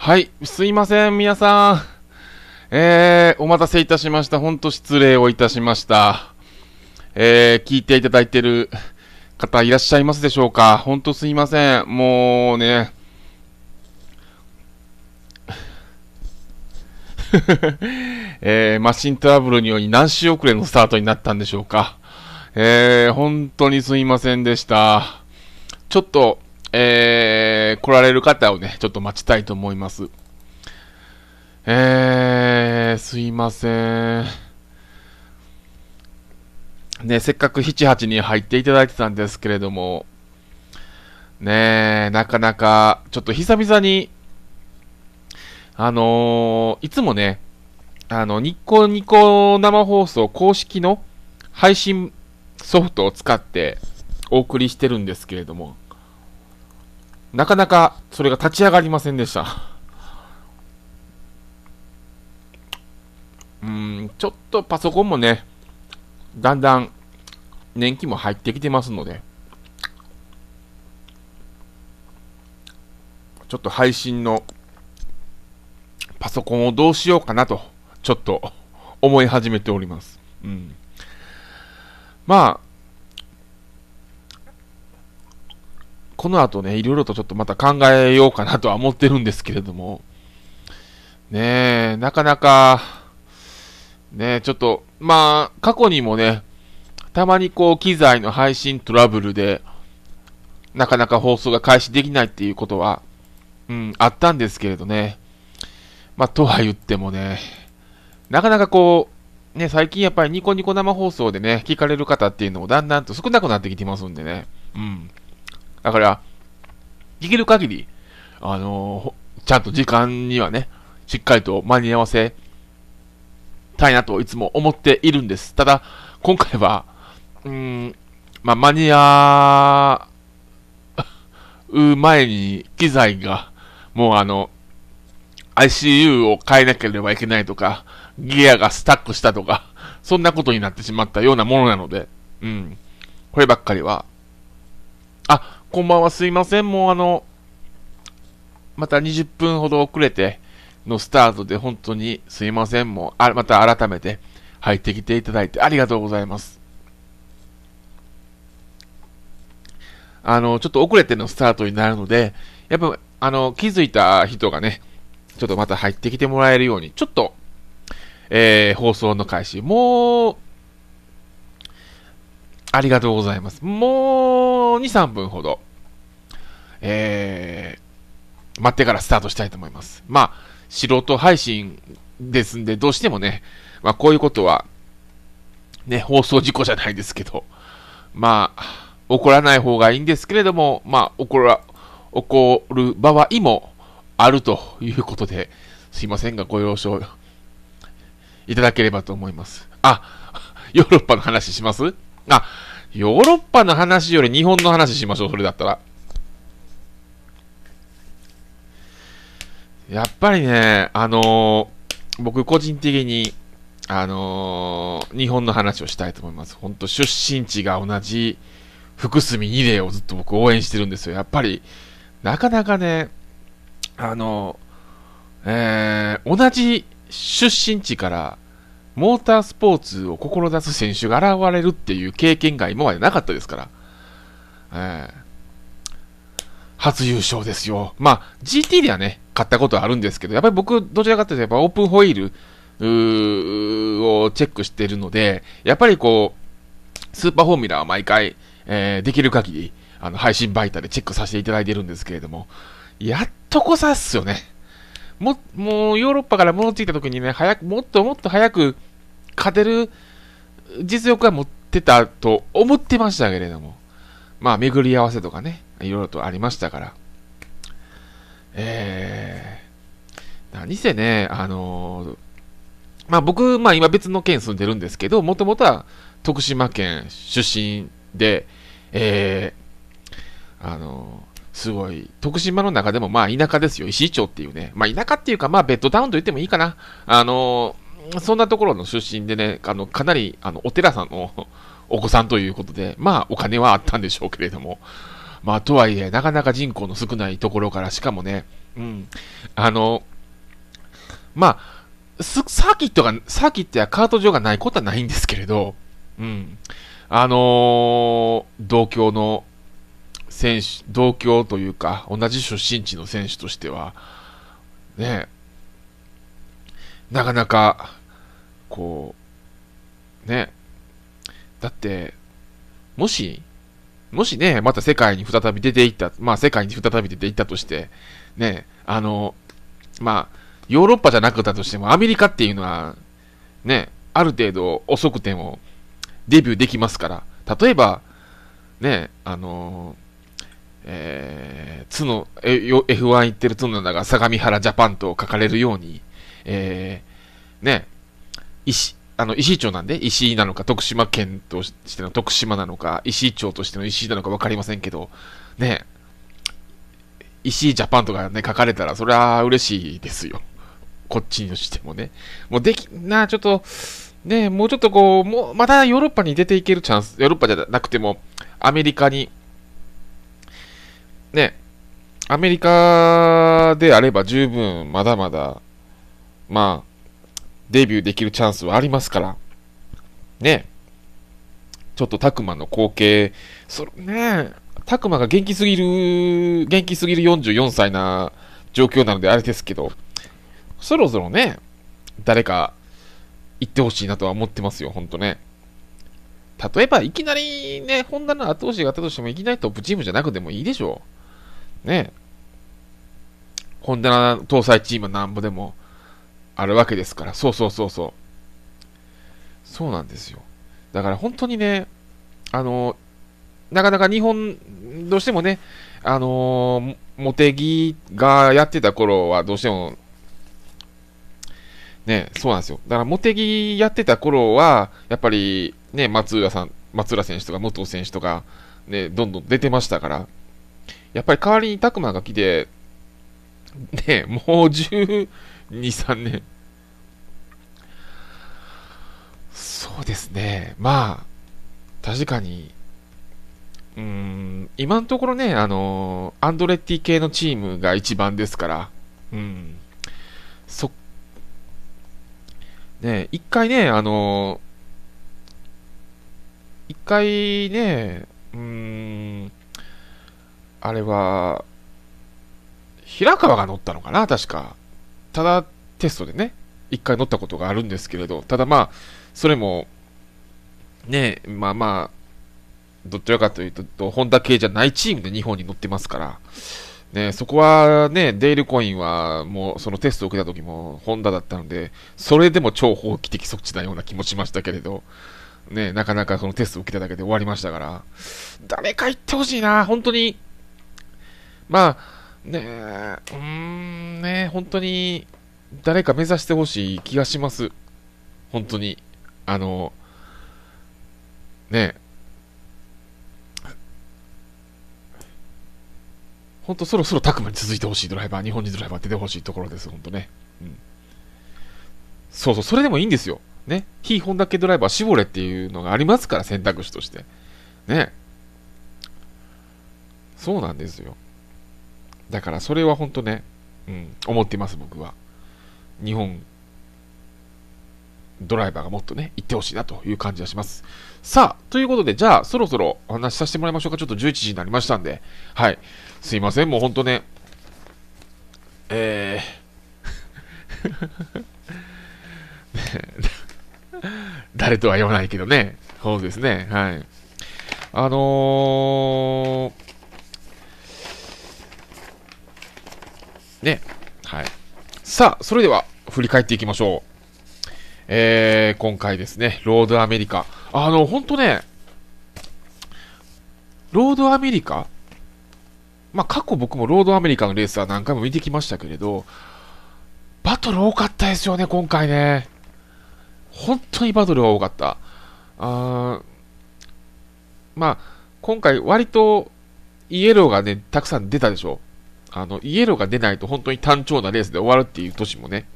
はい、すいません、皆さん。えー、お待たせいたしました。ほんと失礼をいたしました。えー、聞いていただいてる方いらっしゃいますでしょうかほんとすいません。もうね。えー、マシントラブルにより何週遅れのスタートになったんでしょうか。えー、本当にすいませんでした。ちょっと、えー、来られる方をね、ちょっと待ちたいと思います。えー、すいません。ね、せっかく7、8に入っていただいてたんですけれども、ねえ、なかなか、ちょっと久々に、あのー、いつもね、あの、ニコニコ生放送公式の配信ソフトを使ってお送りしてるんですけれども、なかなかそれが立ち上がりませんでした。うん、ちょっとパソコンもね、だんだん年季も入ってきてますので、ちょっと配信のパソコンをどうしようかなと、ちょっと思い始めております。うん。まあ、この後ね、いろいろとちょっとまた考えようかなとは思ってるんですけれども、ねえ、なかなか、ねえ、ちょっと、まあ、過去にもね、たまにこう、機材の配信トラブルで、なかなか放送が開始できないっていうことは、うん、あったんですけれどね。まあ、とは言ってもね、なかなかこう、ね、最近やっぱりニコニコ生放送でね、聞かれる方っていうのもだんだんと少なくなってきてますんでね。うん。だから、できる限り、あのー、ちゃんと時間にはね、しっかりと間に合わせたいなといつも思っているんです。ただ、今回は、うん、まあ、間に合う前に機材が、もうあの、ICU を変えなければいけないとか、ギアがスタックしたとか、そんなことになってしまったようなものなので、うん。こればっかりは。あ、こんばんは、すいません。もうあの、また20分ほど遅れてのスタートで本当にすいません。もう、あまた改めて入ってきていただいてありがとうございます。あの、ちょっと遅れてのスタートになるので、やっぱ、あの、気づいた人がね、ちょっとまた入ってきてもらえるように、ちょっと、えー、放送の開始、もう、ありがとうございます。もう2、3分ほど、えー、待ってからスタートしたいと思います。まあ、素人配信ですんで、どうしてもね、まあ、こういうことは、ね、放送事故じゃないですけど、まあ、怒らない方がいいんですけれども、まあ、怒ら、怒る場合もあるということで、すいませんが、ご了承いただければと思います。あ、ヨーロッパの話しますあ、ヨーロッパの話より日本の話しましょう、それだったら。やっぱりね、あのー、僕個人的に、あのー、日本の話をしたいと思います。本当出身地が同じ福住二例をずっと僕応援してるんですよ。やっぱり、なかなかね、あのー、え同じ出身地からモータースポーツを志す選手が現れるっていう経験が今までなかったですから。えー初優勝ですよ。まあ、GT ではね、買ったことはあるんですけど、やっぱり僕、どちらかというと、やっぱオープンホイールをチェックしてるので、やっぱりこう、スーパーフォーミュラーは毎回、えー、できる限り、あの、配信媒体でチェックさせていただいてるんですけれども、やっとこさっすよね。も、もう、ヨーロッパから戻ってきた時にね、早く、もっともっと早く、勝てる実力は持ってたと思ってましたけれども、まあ、巡り合わせとかね、いろいろとありましたから。えー、何せね、あのー、まあ僕、まあ今別の県住んでるんですけど、もともとは徳島県出身で、えー、あのー、すごい、徳島の中でもまあ田舎ですよ、石井町っていうね、まあ田舎っていうか、まあベッドタウンと言ってもいいかな、あのーそんなところの出身でね、あのかなりあのお寺さんの お子さんということで、まあお金はあったんでしょうけれども、まあとはいえ、なかなか人口の少ないところから、しかもね、うん、あの、まあ、サーキットが、サーキットやカート場がないことはないんですけれど、うん、あのー、同郷の選手、同郷というか、同じ出身地の選手としては、ね、なかなか、こう、ね、だって、もし、もしね、また世界に再び出ていった、まあ世界に再び出ていったとして、ね、あの、まあ、ヨーロッパじゃなかったとしても、アメリカっていうのは、ね、ある程度遅くてもデビューできますから、例えば、ね、あのえー、角、F1 行ってる角田が相模原ジャパンと書かれるように、えー、ね、石、あの、石井町なんで、石井なのか、徳島県としての徳島なのか、石井町としての石井なのか分かりませんけど、ね、石井ジャパンとかね、書かれたら、それは嬉しいですよ。こっちにしてもね。もうでき、な、ちょっと、ね、もうちょっとこう、もう、またヨーロッパに出ていけるチャンス、ヨーロッパじゃなくても、アメリカに、ね、アメリカであれば十分まだまだまあ、デビューできるチャンスはありますから、ね、ちょっとタクマの光景、それね、タクマが元気すぎる、元気すぎる44歳な状況なのであれですけど、そろそろね、誰か行ってほしいなとは思ってますよ、ほんとね。例えば、いきなりね、ホンダの後押しがあったとしても、いきなりトップチームじゃなくてもいいでしょう。ねホンダの搭載チームなんぼでも、あるわけですから。そうそうそうそう。そうなんですよ。だから本当にね、あの、なかなか日本、どうしてもね、あの、茂木がやってた頃はどうしても、ね、そうなんですよ。だから茂木やってた頃は、やっぱりね、松浦さん、松浦選手とか武藤選手とか、ね、どんどん出てましたから、やっぱり代わりに拓磨が来て、ね、もう10、2、3年。そうですね。まあ、確かに、うん、今のところね、あの、アンドレッティ系のチームが一番ですから、うん。そ、ね、一回ね、あの、一回ね、うん、あれは、平川が乗ったのかな、確か。ただテストでね、一回乗ったことがあるんですけれど、ただまあ、それも、ね、まあまあ、どちらかというと、ホンダ系じゃないチームで日本に乗ってますから、ね、そこはね、デイルコインはもうそのテストを受けた時もホンダだったので、それでも超法規的措置なような気もしましたけれど、ね、なかなかそのテストを受けただけで終わりましたから、誰か言ってほしいな、本当に。まあ、ねえ、うーん、ね本当に、誰か目指してほしい気がします。本当に。あの、ね本当そろそろ拓磨に続いてほしいドライバー、日本人ドライバー出てほしいところです、本当ね。うん。そうそう、それでもいいんですよ。ね。非本だけドライバー絞れっていうのがありますから、選択肢として。ね。そうなんですよ。だからそれは本当ね、うん、思ってます、僕は。日本ドライバーがもっとね、行ってほしいなという感じがします。さあ、ということで、じゃあ、そろそろお話しさせてもらいましょうか。ちょっと11時になりましたんで、はい。すいません、もう本当ね、えー 誰とは言わないけどね、そうですね、はい。あのー、ね、はい。さあ、それでは振り返っていきましょう。えー、今回ですね、ロードアメリカ。あの、ほんとね、ロードアメリカまあ、過去僕もロードアメリカのレースは何回も見てきましたけれど、バトル多かったですよね、今回ね。本当にバトルは多かった。あまあ、今回割とイエローがね、たくさん出たでしょ。あの、イエローが出ないと本当に単調なレースで終わるっていう年もね、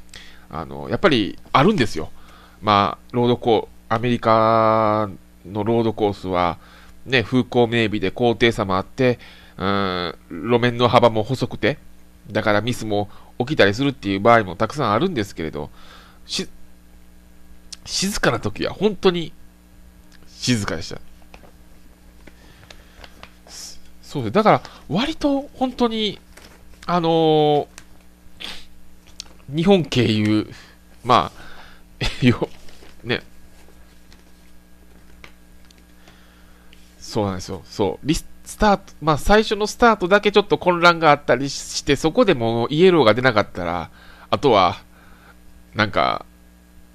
あの、やっぱりあるんですよ。まあ、ロードコー、アメリカのロードコースは、ね、風光明媚で高低差もあって、うん、路面の幅も細くて、だからミスも起きたりするっていう場合もたくさんあるんですけれど、し、静かな時は本当に静かでした。そうです。だから、割と本当にあのー、日本経由、まあ、よ、ね。そうなんですよ。そう。リススタート、まあ最初のスタートだけちょっと混乱があったりして、そこでもイエローが出なかったら、あとは、なんか、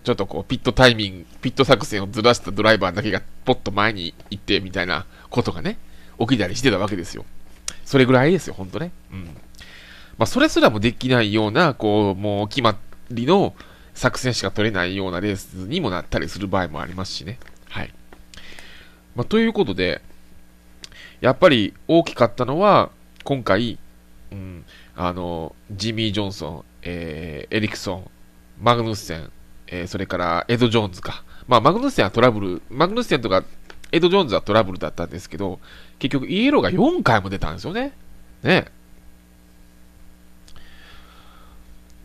ちょっとこう、ピットタイミング、ピット作戦をずらしたドライバーだけがポッと前に行ってみたいなことがね、起きたりしてたわけですよ。それぐらいですよ、ほんとね。うん。まあ、それすらもできないような、こう、もう決まりの作戦しか取れないようなレースにもなったりする場合もありますしね。はい。まあ、ということで、やっぱり大きかったのは、今回、うん、あの、ジミー・ジョンソン、えー、エリクソン、マグヌッセン、えー、それからエド・ジョーンズか。まあ、マグヌッセンはトラブル、マグヌッセンとかエド・ジョーンズはトラブルだったんですけど、結局イエローが4回も出たんですよね。ね。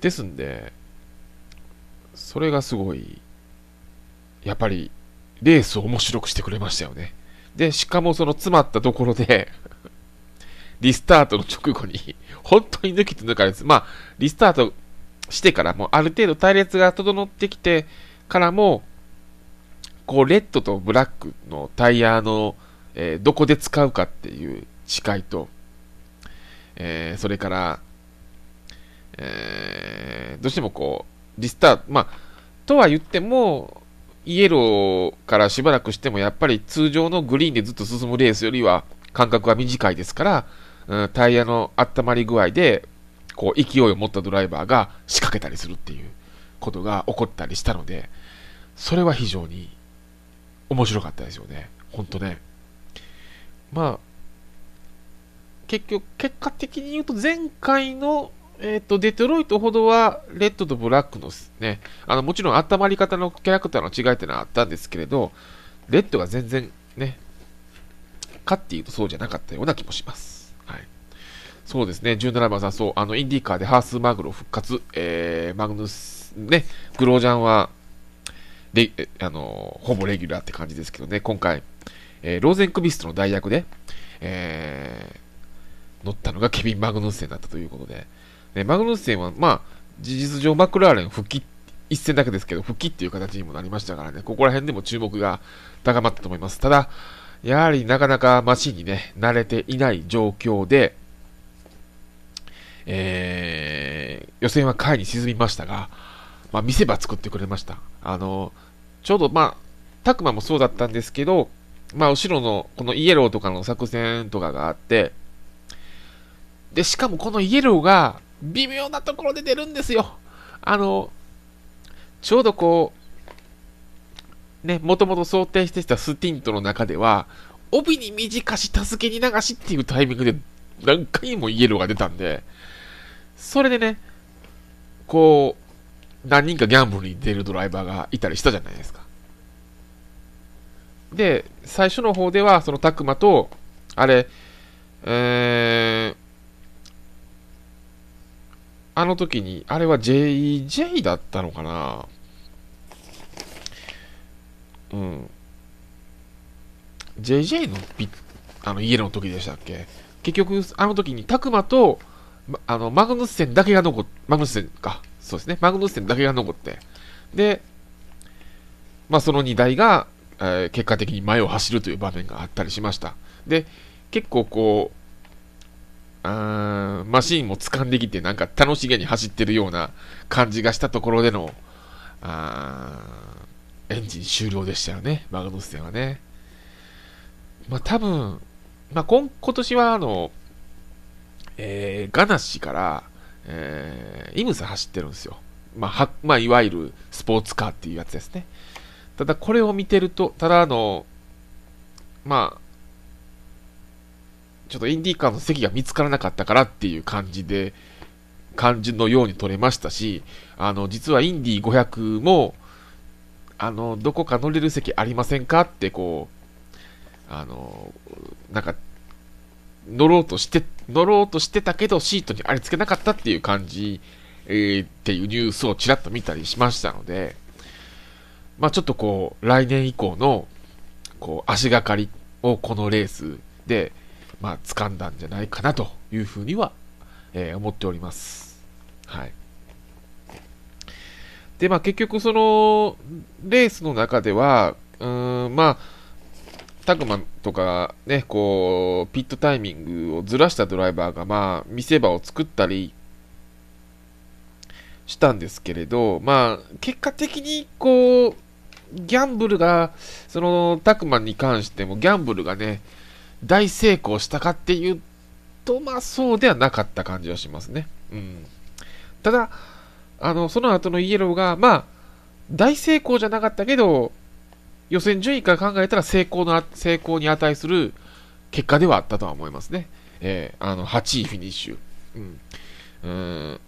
ですんで、それがすごい、やっぱり、レースを面白くしてくれましたよね。で、しかもその詰まったところで リスタートの直後に本当に抜きと抜かれず、まあ、リスタートしてからも、ある程度隊列が整ってきてからも、こう、レッドとブラックのタイヤの、えー、どこで使うかっていう誓いと、えー、それから、えどうしてもこう、リスタート、まあ、とは言っても、イエローからしばらくしてもやっぱり通常のグリーンでずっと進むレースよりは間隔が短いですから、うん、タイヤの温まり具合でこう勢いを持ったドライバーが仕掛けたりするっていうことが起こったりしたのでそれは非常に面白かったですよね、本当ね。まあ結局、結果的に言うと前回のえっ、ー、と、デトロイトほどは、レッドとブラックのね、あの、もちろん温まり方のキャラクターの違いってのはあったんですけれど、レッドが全然ね、かっていうとそうじゃなかったような気もします。はい。そうですね、17番さん、そう、あの、インディーカーでハースマグロ復活、えー、マグヌス、ね、グロージャンは、レあのほぼレギュラーって感じですけどね、今回、えー、ローゼンクビストの代役で、えー、乗ったのがケビン・マグヌッセンだったということで、ね、マグヌッセンは、まあ、事実上マクラーレン復帰、一戦だけですけど、復帰っていう形にもなりましたからね、ここら辺でも注目が高まったと思います。ただ、やはりなかなかマシンにね、慣れていない状況で、えー、予選は下位に沈みましたが、まあ、見せ場作ってくれました。あの、ちょうど、まあ、タクマもそうだったんですけど、まあ、後ろの、このイエローとかの作戦とかがあって、で、しかもこのイエローが、微妙なところで出るんですよ。あの、ちょうどこう、ね、もともと想定してきたスティントの中では、帯に短し、助けに流しっていうタイミングで何回もイエローが出たんで、それでね、こう、何人かギャンブルに出るドライバーがいたりしたじゃないですか。で、最初の方では、その、たくまと、あれ、えー、あの時に、あれは JEJ だったのかなうん。JJ のビあの家の時でしたっけ結局、あの時にタクマと、あのマグヌッセンだけが残っ、マグヌッセンか、そうですね、マグヌッセンだけが残って、で、まあ、その2台が、えー、結果的に前を走るという場面があったりしました。で、結構こう、あマシンも掴んできて、なんか楽しげに走ってるような感じがしたところでの、あエンジン終了でしたよね、マグヌステンはね。まあ多分、まあ今今年はあの、えー、ガナッシから、えー、イムサ走ってるんですよ。まあ、はまあ、いわゆるスポーツカーっていうやつですね。ただこれを見てると、ただあの、まあ、ちょっとインディーカーの席が見つからなかったからっていう感じで、感じのように取れましたし、あの、実はインディー500も、あの、どこか乗れる席ありませんかってこう、あの、なんか、乗ろうとして、乗ろうとしてたけどシートにありつけなかったっていう感じ、えー、っていうニュースをちらっと見たりしましたので、まあちょっとこう、来年以降の、こう、足がかりをこのレースで、まあ、掴んだんじゃないかなというふうには、えー、思っております。はい。で、まあ、結局、その、レースの中では、うん、まあ、タグマとかね、こう、ピットタイミングをずらしたドライバーが、まあ、見せ場を作ったりしたんですけれど、まあ、結果的に、こう、ギャンブルが、その、タクマンに関しても、ギャンブルがね、大成功したかっていうと、まあそうではなかった感じはしますね。うん。ただ、あの、その後のイエローが、まあ、大成功じゃなかったけど、予選順位から考えたら成功の、成功に値する結果ではあったとは思いますね。えー、あの、8位フィニッシュ。うん。うーん。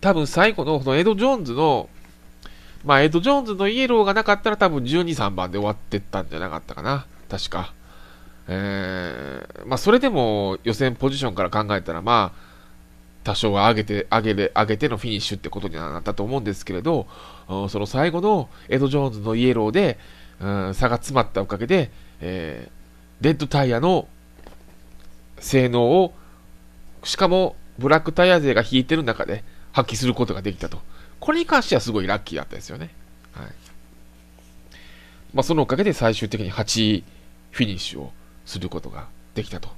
多分最後の、このエド・ジョーンズの、まあ、エド・ジョーンズのイエローがなかったら多分12、3番で終わってったんじゃなかったかな。確か。えー、まあ、それでも予選ポジションから考えたら、まあ、多少は上げて、上げ上げてのフィニッシュってことにはなったと思うんですけれど、うん、その最後のエド・ジョーンズのイエローで、うん、差が詰まったおかげで、えー、レッドタイヤの性能を、しかもブラックタイヤ勢が引いてる中で発揮することができたと。これに関してはすごいラッキーだったですよね。はい。まあ、そのおかげで最終的に8位フィニッシュをすることができたと。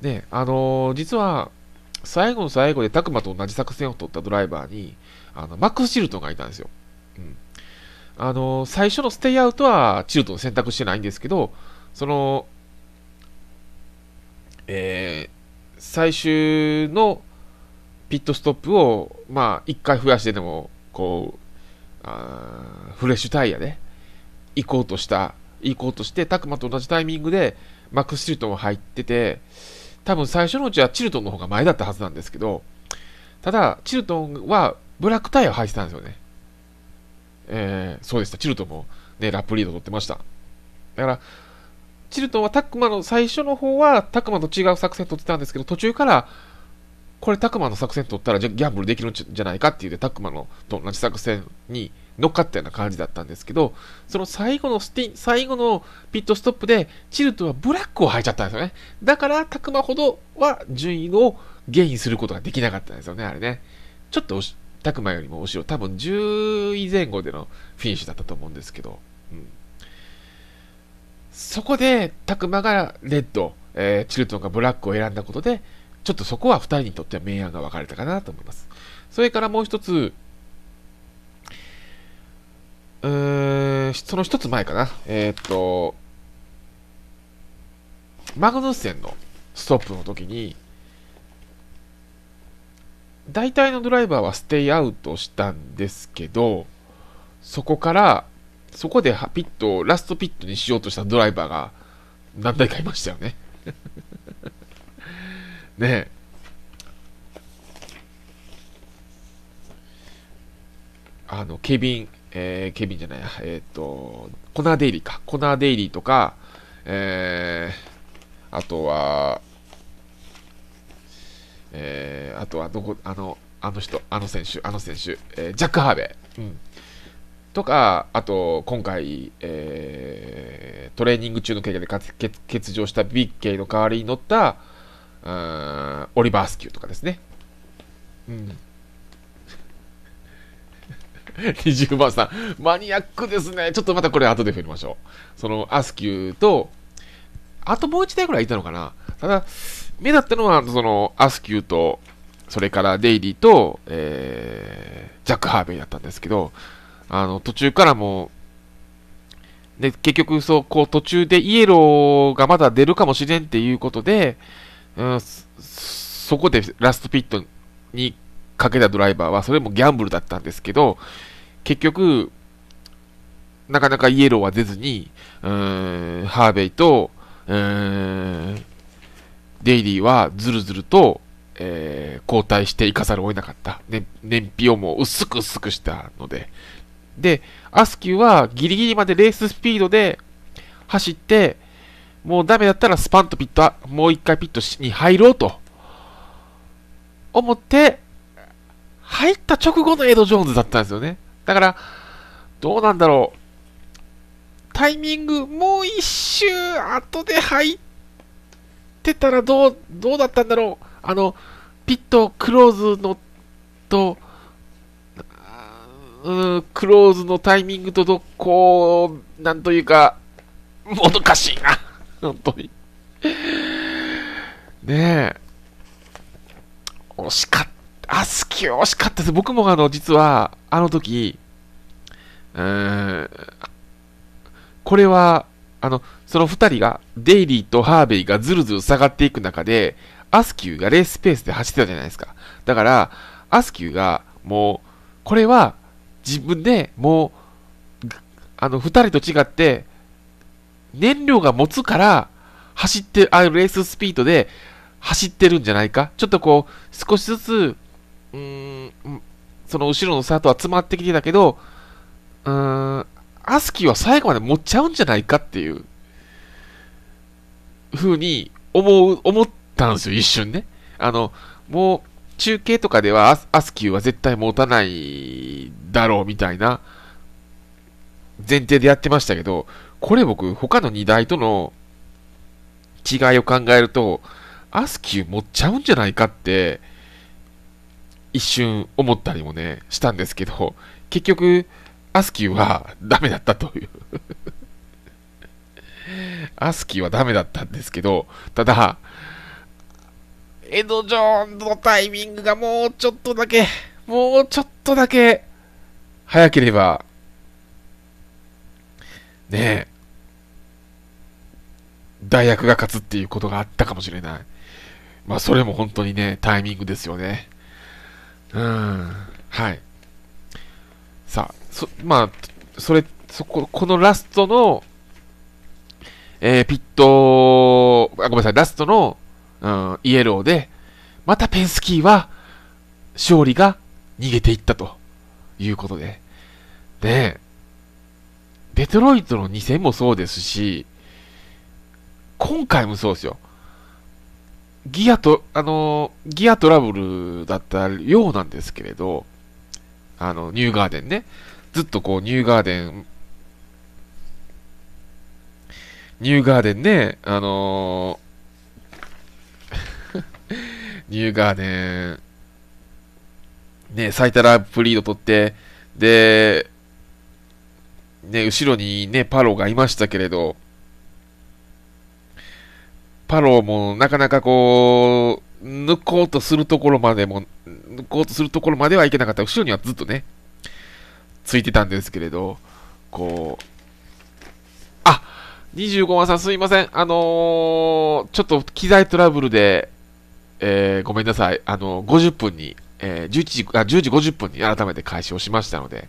で、あのー、実は、最後の最後でタクマと同じ作戦を取ったドライバーに、あのマックス・チルトンがいたんですよ。うん。あのー、最初のステイアウトはチルトン選択してないんですけど、その、えー、最終のピットストップを、まあ、1回増やしてでも、こう、あフレッシュタイヤで行こうとした、行こうとして、タクマと同じタイミングで、マックス・チルトン入ってて、多分最初のうちはチルトンの方が前だったはずなんですけど、ただ、チルトンはブラックタイヤを履いてたんですよね。えー、そうでした。チルトンもね、ラップリード取ってました。だから、チルトンはタクマの最初の方はタクマと違う作戦取ってたんですけど、途中からこれタクマの作戦取ったらじゃギャンブルできるんじゃないかっていうでタクマのと同じ作戦に乗っかったような感じだったんですけど、その最後のスティ、最後のピットストップで、チルトはブラックを履いちゃったんですよね。だから、タクマほどは順位をゲインすることができなかったんですよね、あれね。ちょっとタクマよりも後ろ、多分10位前後でのフィニッシュだったと思うんですけど、うん。そこで、タクマがレッド、えー、チルトンがブラックを選んだことで、ちょっとそこは2人にとっては明暗が分かれたかなと思います。それからもう一つ、その一つ前かな。えー、っと、マグヌーセンのストップの時に、大体のドライバーはステイアウトしたんですけど、そこから、そこでピット、ラストピットにしようとしたドライバーが何台かいましたよね。ねえ。あの、ケビン、えー、ケビンじゃないや、えっ、と、コナーデイリーか。コナーデイリーとか、えー、あとは、えー、あとはどこ、あの、あの人、あの選手、あの選手、えー、ジャック・ハーベイ、うん、とか、あと、今回、えー、トレーニング中の経験で欠欠場したビッケイの代わりに乗った、うん、オリバースキューとかですね。うん20 番さん。マニアックですね。ちょっとまたこれ後で振りましょう。その、アスキューと、あともう1台ぐらいいたのかな。ただ、目立ったのは、その、アスキューと、それからデイリーと、えー、ジャック・ハーベイだったんですけど、あの、途中からもう、で、結局、そう、こう、途中でイエローがまだ出るかもしれんっていうことで、うん、そこでラストピットにかけたドライバーは、それもギャンブルだったんですけど、結局、なかなかイエローは出ずに、うーん、ハーベイと、デイリーはずるずると、えー、交代していかざるを得なかった。ね、燃費をもう薄く薄くしたので。で、アスキューはギリギリまでレーススピードで走って、もうダメだったらスパンとピット、もう一回ピットに入ろうと思って、入った直後のエド・ジョーンズだったんですよね。だから、どうなんだろう。タイミング、もう一周後で入ってたらどう、どうだったんだろう。あの、ピットクローズのと、うん、クローズのタイミングとどこう、なんというか、もどかしいな。本当に。ねえ。惜しかった。あ、ュー惜しかったです。僕もあの、実は、あの時、うーん、これは、あの、その二人が、デイリーとハーベイがずるずる下がっていく中で、アスキューがレースペースで走ってたじゃないですか。だから、アスキューが、もう、これは、自分でもう、あの、二人と違って、燃料が持つから、走って、ああいうレーススピードで走ってるんじゃないか。ちょっとこう、少しずつうーん、その後ろのートは詰まってきてたけど、うーん、アスキーは最後まで持っちゃうんじゃないかっていう、ふうに思う、思ったんですよ、一瞬ね。あの、もう、中継とかではアスキーは絶対持たないだろうみたいな前提でやってましたけど、これ僕、他の荷台との違いを考えると、アスキー持っちゃうんじゃないかって、一瞬思ったりもね、したんですけど、結局、アスキーはダメだったというアスキーはダメだったんですけど、ただ、エド・ジョーンズのタイミングがもうちょっとだけ、もうちょっとだけ、早ければ、ねえ、代役が勝つっていうことがあったかもしれない。まあ、それも本当にね、タイミングですよね。うん。はい。さあ、そ、まあ、それ、そこ、このラストの、えー、ピット、あ、ごめんなさい、ラストの、うん、イエローで、またペンスキーは、勝利が逃げていったということで。で、デトロイトの2戦もそうですし、今回もそうですよ。ギアと、あの、ギアトラブルだったようなんですけれど、あの、ニューガーデンね。ずっとこう、ニューガーデン、ニューガーデンね、あの ニューガーデン、ね、サイタラプリード取って、で、ね、後ろにね、パロがいましたけれど、パローもなかなかこう、抜こうとするところまでも、抜こうとするところまではいけなかった。後ろにはずっとね、ついてたんですけれど、こう、あ25万さんすいません。あのー、ちょっと機材トラブルで、えー、ごめんなさい。あの50分に、えー、11時、あ、10時50分に改めて開始をしましたので、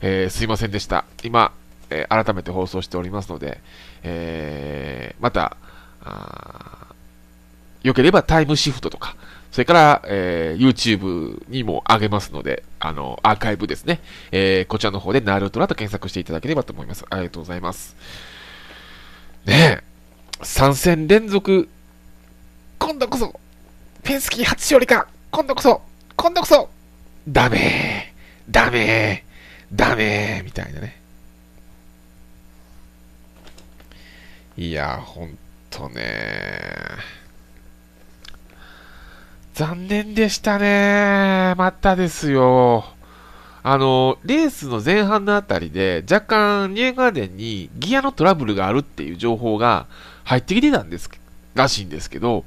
えー、すいませんでした。今、え改めて放送しておりますので、えまた、あ良ければタイムシフトとか、それから、えー、YouTube にも上げますので、あの、アーカイブですね。えー、こちらの方でナルトラと検索していただければと思います。ありがとうございます。ねえ、3戦連続、今度こそ、ペンスキー初勝利か、今度こそ、今度こそ、ダメー、ダメー、ダメー、みたいなね。いや、ほんとね、残念でしたね。またですよ。あの、レースの前半のあたりで、若干、ニエガーデンにギアのトラブルがあるっていう情報が入ってきてたんです、らしいんですけど、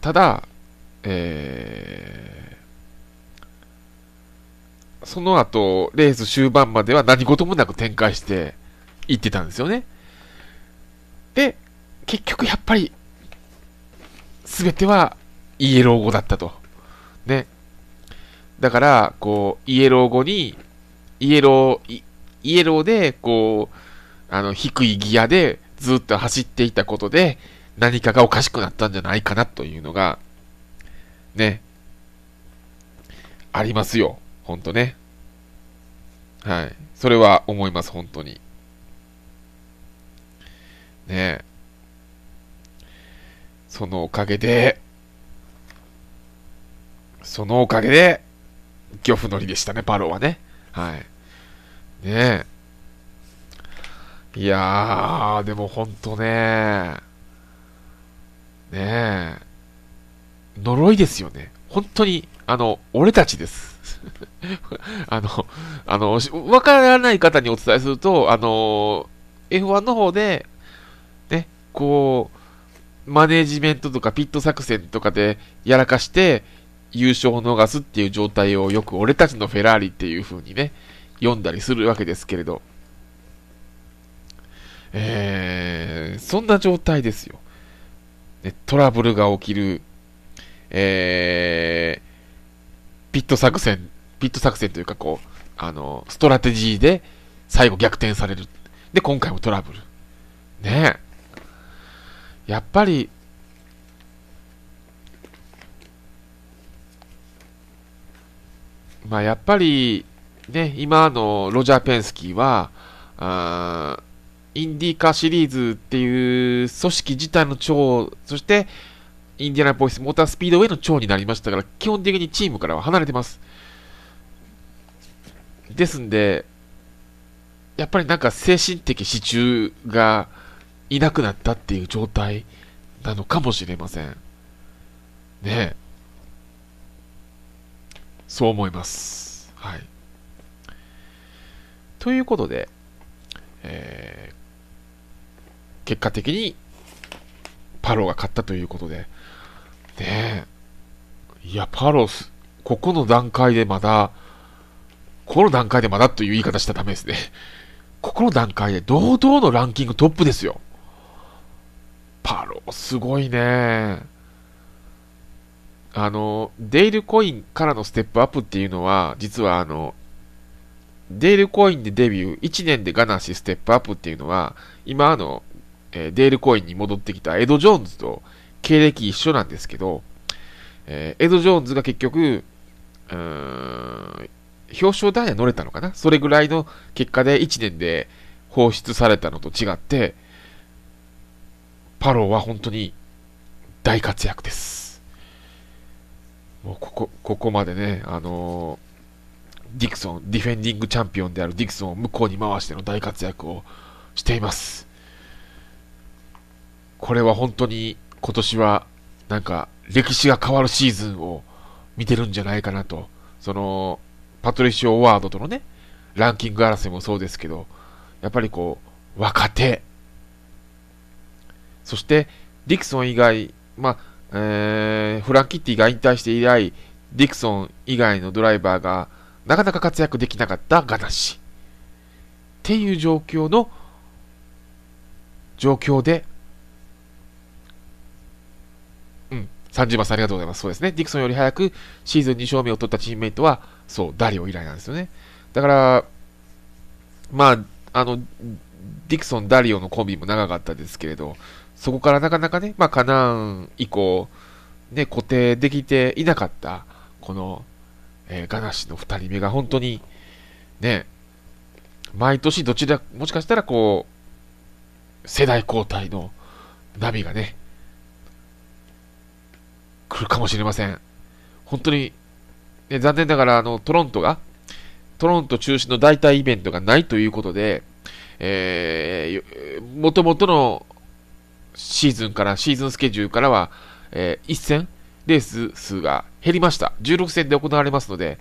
ただ、えー、その後、レース終盤までは何事もなく展開していってたんですよね。で、結局やっぱり、すべてはイエロー語だったと。ね。だから、こう、イエロー語に、イエロー、イエローで、こう、あの、低いギアでずっと走っていたことで、何かがおかしくなったんじゃないかなというのが、ね、ありますよ。ほんとね。はい。それは思います、本当に。ねえ。そのおかげで、そのおかげで、漁夫のりでしたね、パロはね。はい。ねえ。いやー、でもほんとねねえ。呪いですよね。本当に、あの、俺たちです。あの、あの、わからない方にお伝えすると、あの、F1 の方で、ね、こう、マネージメントとかピット作戦とかでやらかして、優勝を逃すっていう状態をよく俺たちのフェラーリっていう風にね、読んだりするわけですけれど。えー、そんな状態ですよ。ね、トラブルが起きる、えー、ピット作戦、ピット作戦というかこう、あの、ストラテジーで最後逆転される。で、今回もトラブル。ねえ。やっぱりまあやっぱりね今のロジャー・ペンスキーはあインディカーシリーズっていう組織自体の長そしてインディアナポリスモータースピードウェイの長になりましたから基本的にチームからは離れてますですんでやっぱりなんか精神的支柱がいなくなったっていう状態なのかもしれません。ねえ。そう思います。はい。ということで、えー、結果的にパロが勝ったということで、ねえ。いや、パロス、ここの段階でまだ、この段階でまだという言い方したらダメですね。ここの段階で堂々のランキングトップですよ。パロすごいね。あの、デイルコインからのステップアップっていうのは、実はあの、デイルコインでデビュー、1年でガナシステップアップっていうのは、今あの、えデイルコインに戻ってきたエド・ジョーンズと経歴一緒なんですけど、えエド・ジョーンズが結局、うーん、表彰台には乗れたのかなそれぐらいの結果で1年で放出されたのと違って、パローは本当に大活躍です。もうここ、ここまでね、あのー、ディクソン、ディフェンディングチャンピオンであるディクソンを向こうに回しての大活躍をしています。これは本当に今年はなんか歴史が変わるシーズンを見てるんじゃないかなと。その、パトリシオ・ワードとのね、ランキング争いもそうですけど、やっぱりこう、若手、そしてディクソン以外、まあ、えー、フランキッティが引退して以来、ディクソン以外のドライバーがなかなか活躍できなかったガナッシ。っていう状況の、状況で、うん、30番さんありがとうございます。そうですね。ディクソンより早くシーズン2勝目を取ったチームメイトは、そう、ダリオ以来なんですよね。だから、まあ、あの、ディクソン、ダリオのコンビも長かったですけれど、そこからなかなかね、まあ、カナン以降、ね、固定できていなかった、この、えー、ガナシの二人目が本当に、ね、毎年どちら、もしかしたらこう、世代交代の波がね、来るかもしれません。本当に、ね、残念ながらあのトロントが、トロント中心の代替イベントがないということで、えー、もともとのシーズンから、シーズンスケジュールからは、えー、1戦、レース数が減りました。16戦で行われますので、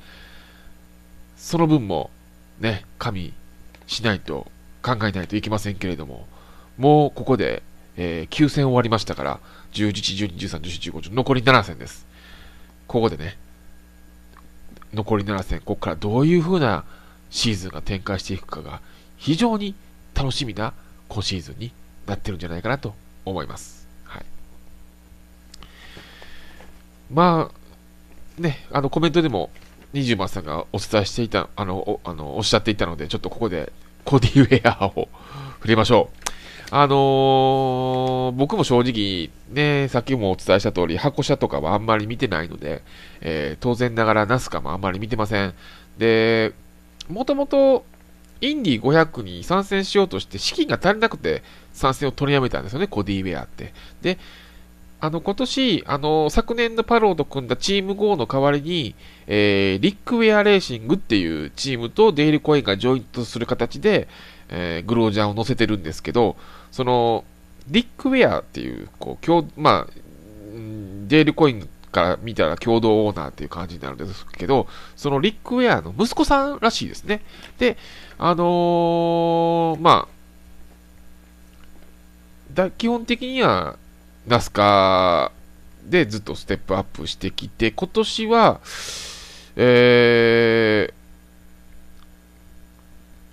その分も、ね、加味しないと、考えないといけませんけれども、もうここで、えー、9戦終わりましたから、11、12、13、14、15、残り7戦です。ここでね、残り7戦、ここからどういう風なシーズンが展開していくかが、非常に楽しみな今シーズンになってるんじゃないかなと思います。はい、まあ、ね、あのコメントでも20万さんがお伝えしていた、あの、おあのおっしゃっていたので、ちょっとここでコーディウェアを触れましょう。あのー、僕も正直、ね、さっきもお伝えした通り、箱車とかはあんまり見てないので、えー、当然ながらナスカもあんまり見てません。で、もともとインディ500に参戦しようとして資金が足りなくて参戦を取りやめたんですよね、コディ・ウェアって。で、あの、今年、あの、昨年のパローと組んだチーム GO の代わりに、えー、リックウェアレーシングっていうチームとデイリコインがジョイントする形で、えー、グロージャンを乗せてるんですけど、その、リックウェアっていう、こう、今日、まあ、デイルコインから見たら共同オーナーっていう感じになるんですけど、そのリック・ウェアの息子さんらしいですね。で、あのー、まあ、だ基本的にはナスカでずっとステップアップしてきて、今年は、えー、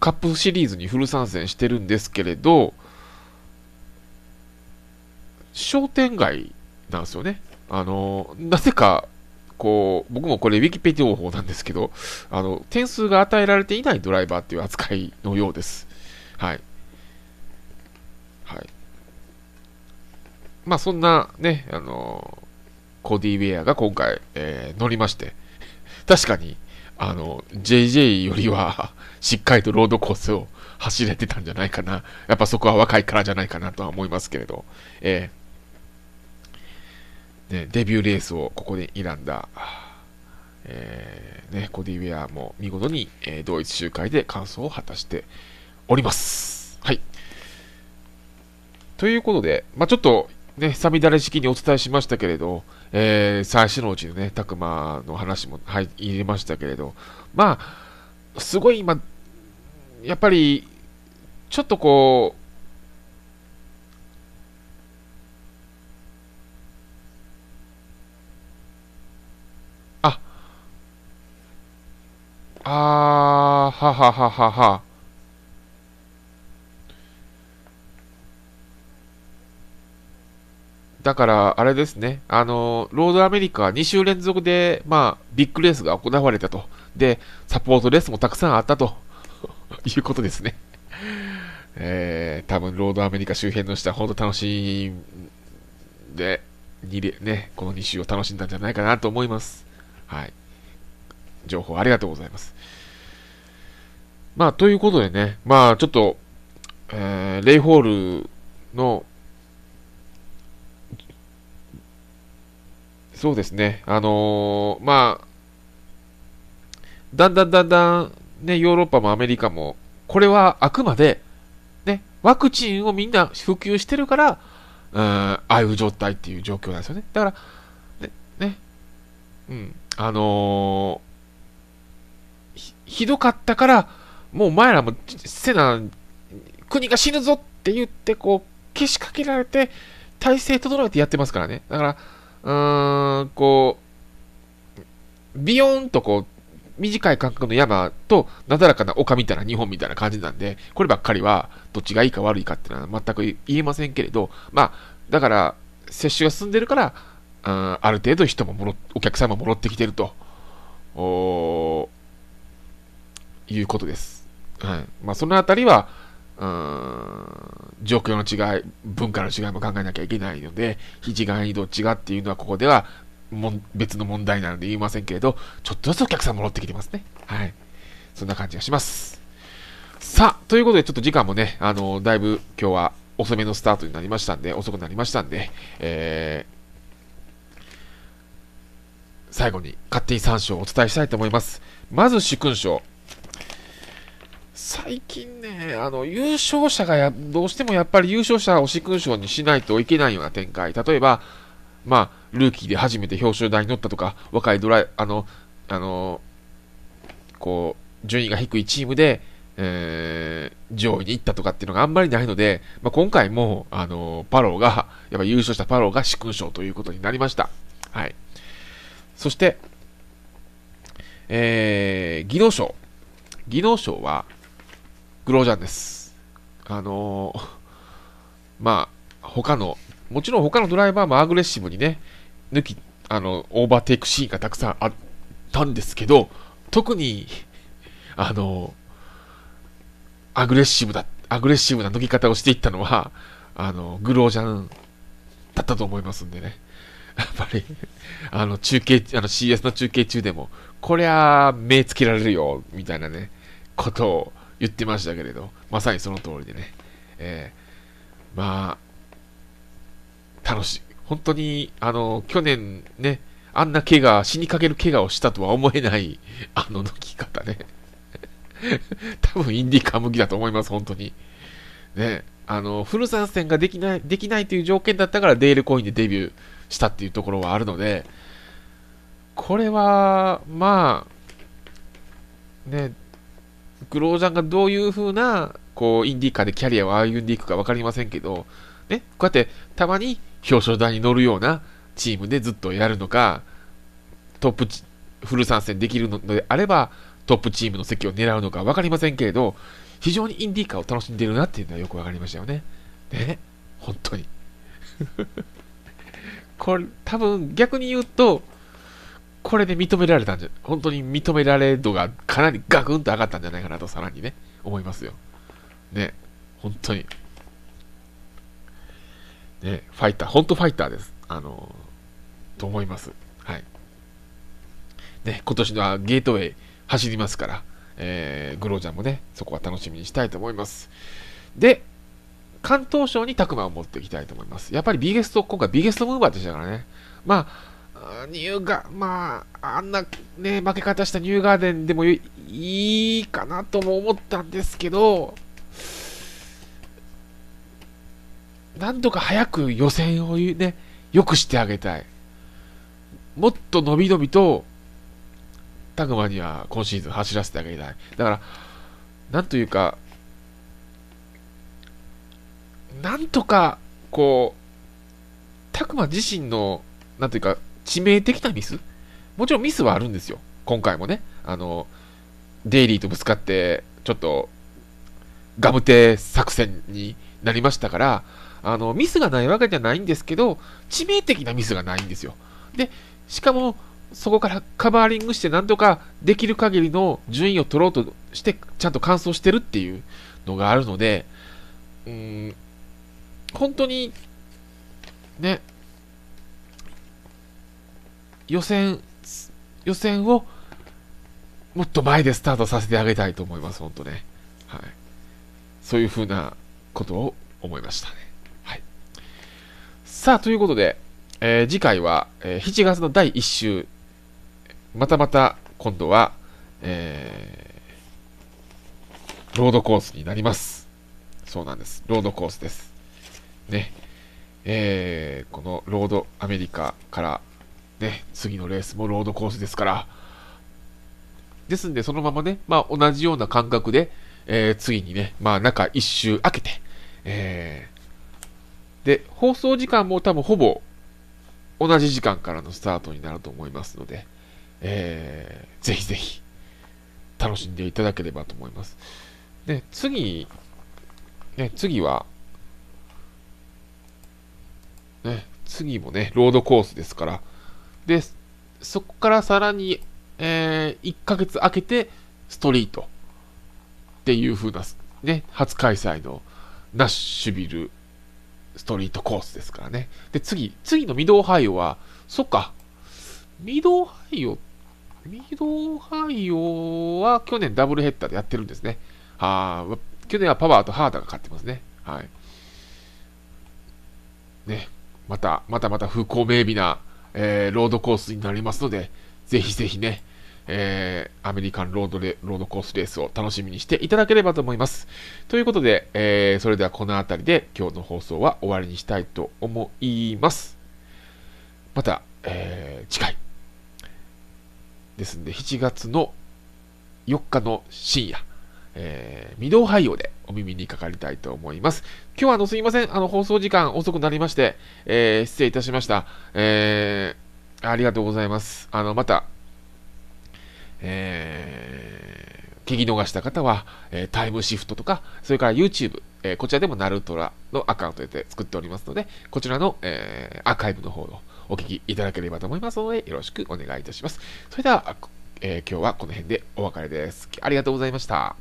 カップシリーズにフル参戦してるんですけれど、商店街なんですよね。あの、なぜか、こう、僕もこれ、ウィキペディア法なんですけど、あの、点数が与えられていないドライバーっていう扱いのようです。はい。はい。まあ、そんなね、あの、コディ・ウェアが今回、えー、乗りまして、確かに、あの、JJ よりは、しっかりとロードコースを走れてたんじゃないかな。やっぱそこは若いからじゃないかなとは思いますけれど。えーね、デビューレースをここで選んだ、えー、ね、コディ・ウェアも見事に、えー、同一集会で完走を果たしております。はい。ということで、まあ、ちょっと、ね、サビダレ式にお伝えしましたけれど、えー、最初のうちのね、たくまの話も入れましたけれど、まあ、すごい今、やっぱり、ちょっとこう、あー、ははははは。だから、あれですね、あの、ロードアメリカ2週連続で、まあ、ビッグレースが行われたと。で、サポートレースもたくさんあったと いうことですね。えー、多分ロードアメリカ周辺の人は本当楽しんで、2ね、この2週を楽しんだんじゃないかなと思います。はい。情報ありがとうございます。まあ、ということでね、まあ、ちょっと、えー、レイホールの、そうですね、あのー、まあ、だんだんだんだん、ね、ヨーロッパもアメリカも、これはあくまで、ね、ワクチンをみんな普及してるから、うん、ああいう状態っていう状況なんですよね。だから、ね、ね、うん、あのーひどかったから、もうお前らもセナ、国が死ぬぞって言って、こう、けしかけられて、体制整えてやってますからね。だから、うーん、こう、ビヨーンとこう、短い間隔の山と、なだらかな丘みたいな日本みたいな感じなんで、こればっかりは、どっちがいいか悪いかっていうのは全く言えませんけれど、まあ、だから、接種が進んでるから、うん、ある程度人ももろ、お客さんも戻ってきてると。おいうことです。はいまあ、そのあたりは、状況の違い、文化の違いも考えなきゃいけないので、い時ど移動違っていうのはここではも別の問題なので言いませんけれど、ちょっとずつお客さん戻ってきてますね。はい。そんな感じがします。さあ、ということでちょっと時間もね、あのだいぶ今日は遅めのスタートになりましたんで、遅くなりましたんで、えー最後に勝手に3章をお伝えしたいと思います。まず主勲章。最近ね、あの、優勝者がや、どうしてもやっぱり優勝者を四勲賞にしないといけないような展開。例えば、まあ、ルーキーで初めて表彰台に乗ったとか、若いドライ、あの、あの、こう、順位が低いチームで、えー、上位に行ったとかっていうのがあんまりないので、まあ、今回も、あの、パローが、やっぱ優勝したパローが殊勲賞ということになりました。はい。そして、えー、技能賞。技能賞は、グロージャンです。あのー、まあ、他の、もちろん他のドライバーもアグレッシブにね、抜き、あの、オーバーテイクシーンがたくさんあったんですけど、特に、あのー、アグレッシブだ、アグレッシブな抜き方をしていったのは、あの、グロージャンだったと思いますんでね。やっぱり、あの、中継、あの CS の中継中でも、こりゃ、目つけられるよ、みたいなね、ことを言ってましたけれど、まさにその通りでね、えー、まあ、楽しい。本当に、あの、去年ね、あんな怪我、死にかける怪我をしたとは思えない、あの抜き方ね。多分インディカー向きだと思います、本当に。ね、あの、フル参戦ができない、できないという条件だったからデールコインでデビューしたっていうところはあるので、これは、まあ、ね、クロージャンがどういう風な、こう、インディーカーでキャリアを歩んでいくか分かりませんけど、ね、こうやってたまに表彰台に乗るようなチームでずっとやるのか、トップフル参戦できるのであれば、トップチームの席を狙うのか分かりませんけれど、非常にインディーカーを楽しんでるなっていうのはよく分かりましたよね。ね、本当に。これ、多分逆に言うと、これで認められたんじゃ、本当に認められ度がかなりガクンと上がったんじゃないかなと、さらにね、思いますよ。ね、本当に。ね、ファイター、本当ファイターです。あの、と思います。はい。ね、今年のはゲートウェイ走りますから、えー、グロージャンもね、そこは楽しみにしたいと思います。で、関東省にクマを持っていきたいと思います。やっぱりビゲスト、今回ビゲストムーバーでしたからね。まあ、ニューガまあ、あんなね、負け方したニューガーデンでもいいかなとも思ったんですけど、なんとか早く予選をね、よくしてあげたい。もっと伸び伸びと、タグマには今シーズン走らせてあげたい。だから、なんというか、なんとか、こう、タクマ自身の、なんというか、致命的なミスもちろんミスはあるんですよ。今回もね。あの、デイリーとぶつかって、ちょっと、ガムテ作戦になりましたから、あの、ミスがないわけじゃないんですけど、致命的なミスがないんですよ。で、しかも、そこからカバーリングして、なんとかできる限りの順位を取ろうとして、ちゃんと完走してるっていうのがあるので、うん、本当に、ね、予選、予選をもっと前でスタートさせてあげたいと思います、本当ね。はい。そういうふうなことを思いましたね。はい。さあ、ということで、えー、次回は、えー、7月の第1週、またまた今度は、えー、ロードコースになります。そうなんです。ロードコースです。ね。えー、このロードアメリカからね、次のレースもロードコースですから。ですんで、そのままね、まあ、同じような感覚で、えー、次にね、まあ、中一周開けて、えー、で、放送時間も多分ほぼ同じ時間からのスタートになると思いますので、えー、ぜひぜひ、楽しんでいただければと思います。で、次、ね、次は、ね、次もね、ロードコースですから、で、そこからさらに、えー、1ヶ月空けて、ストリートっていう風な、ね、初開催のナッシュビルストリートコースですからね。で、次、次のミドオハイオは、そっか、ミドオハイオ、ミドオハイオは去年ダブルヘッダーでやってるんですね。ああ、去年はパワーとハーダが勝ってますね。はい。ね、また、またまた風光明媚なえー、ロードコースになりますので、ぜひぜひね、えー、アメリカンロードレロードコースレースを楽しみにしていただければと思います。ということで、えー、それではこの辺りで今日の放送は終わりにしたいと思います。また、えー、次回ですんで、7月の4日の深夜。えー、ミドオでお耳にかかりたいと思います。今日はあのすいません、あの放送時間遅くなりまして、えー、失礼いたしました。えー、ありがとうございます。あの、また、えー、聞き逃した方は、えタイムシフトとか、それから YouTube、えこちらでもナルトラのアカウントで作っておりますので、こちらの、えアーカイブの方をお聞きいただければと思いますので、よろしくお願いいたします。それでは、え今日はこの辺でお別れです。ありがとうございました。